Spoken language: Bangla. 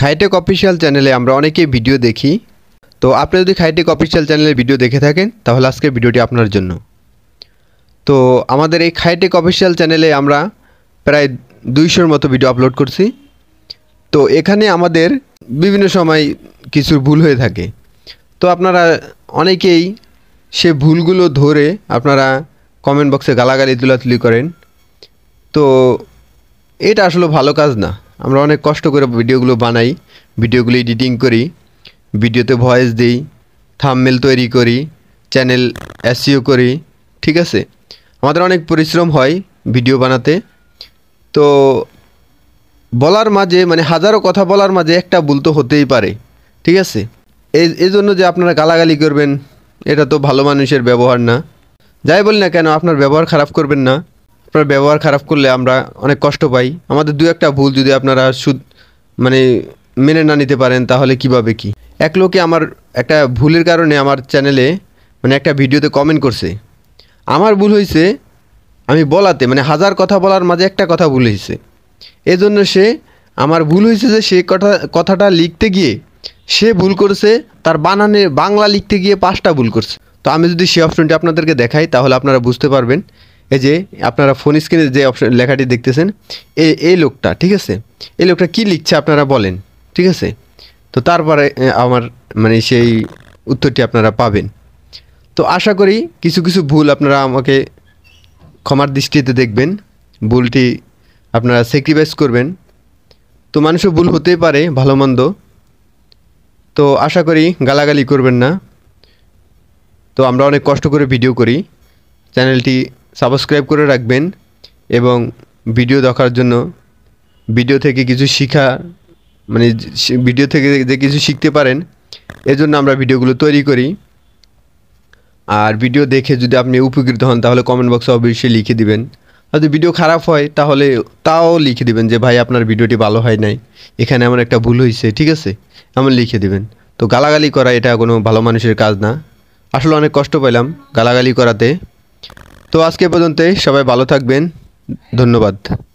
খাইটেক অফিসিয়াল চ্যানেলে আমরা অনেকেই ভিডিও দেখি তো আপনি যদি খাইটেক অফিসিয়াল চ্যানেলে ভিডিও দেখে থাকেন তাহলে আজকে ভিডিওটি আপনার জন্য তো আমাদের এই খাইটেক অফিসিয়াল চ্যানেলে আমরা প্রায় দুইশোর মতো ভিডিও আপলোড করছি তো এখানে আমাদের বিভিন্ন সময় কিছু ভুল হয়ে থাকে তো আপনারা অনেকেই সে ভুলগুলো ধরে আপনারা কমেন্ট বক্সে গালাগালি তুলাতুলি করেন তো এটা আসলে ভালো কাজ না আমরা অনেক কষ্ট করে ভিডিওগুলো বানাই ভিডিওগুলো এডিটিং করি ভিডিওতে ভয়েস দিই থামমেল তৈরি করি চ্যানেল এসিও e করি ঠিক আছে আমাদের অনেক পরিশ্রম হয় ভিডিও বানাতে তো বলার মাঝে মানে হাজারো কথা বলার মাঝে একটা ভুল তো হতেই পারে ঠিক আছে এই জন্য যে আপনারা গালাগালি করবেন এটা তো ভালো মানুষের ব্যবহার না যাই বলি না কেন আপনার ব্যবহার খারাপ করবেন না আপনার ব্যবহার খারাপ করলে আমরা অনেক কষ্ট পাই আমাদের দু একটা ভুল যদি আপনারা সুদ মানে মেনে না নিতে পারেন তাহলে কিভাবে কি এক লোকে আমার একটা ভুলের কারণে আমার চ্যানেলে মানে একটা ভিডিওতে কমেন্ট করছে আমার ভুল হয়েছে আমি বলাতে মানে হাজার কথা বলার মাঝে একটা কথা ভুল হয়েছে এজন্য সে আমার ভুল হয়েছে যে সে কথা কথাটা লিখতে গিয়ে সে ভুল করছে তার বানানে বাংলা লিখতে গিয়ে পাঁচটা ভুল করছে তো আমি যদি সে অপশনটি আপনাদেরকে দেখাই তাহলে আপনারা বুঝতে পারবেন এই যে আপনারা ফোন স্ক্রিনে যে অপশন লেখাটি দেখতেছেন এই এই লোকটা ঠিক আছে এই লোকটা কি লিখছে আপনারা বলেন ঠিক আছে তো তারপরে আমার মানে সেই উত্তরটি আপনারা পাবেন তো আশা করি কিছু কিছু ভুল আপনারা আমাকে ক্ষমার দৃষ্টিতে দেখবেন ভুলটি আপনারা স্যাক্রিফাইস করবেন তো মানুষের ভুল হতেই পারে ভালো মন্দ তো আশা করি গালাগালি করবেন না তো আমরা অনেক কষ্ট করে ভিডিও করি চ্যানেলটি সাবস্ক্রাইব করে রাখবেন এবং ভিডিও দেখার জন্য ভিডিও থেকে কিছু শিখা মানে ভিডিও থেকে যে কিছু শিখতে পারেন এজন্য আমরা ভিডিওগুলো তৈরি করি আর ভিডিও দেখে যদি আপনি উপকৃত হন তাহলে কমেন্ট বক্সে অবশ্যই লিখে দিবেন যদি ভিডিও খারাপ হয় তাহলে তাও লিখে দিবেন যে ভাই আপনার ভিডিওটি ভালো হয় নাই এখানে আমার একটা ভুল হয়েছে ঠিক আছে এমন লিখে দিবেন তো গালাগালি করা এটা কোনো ভালো মানুষের কাজ না আসলে অনেক কষ্ট পেলাম গালাগালি করাতে তো আজকে পর্যন্তই সবাই ভালো থাকবেন ধন্যবাদ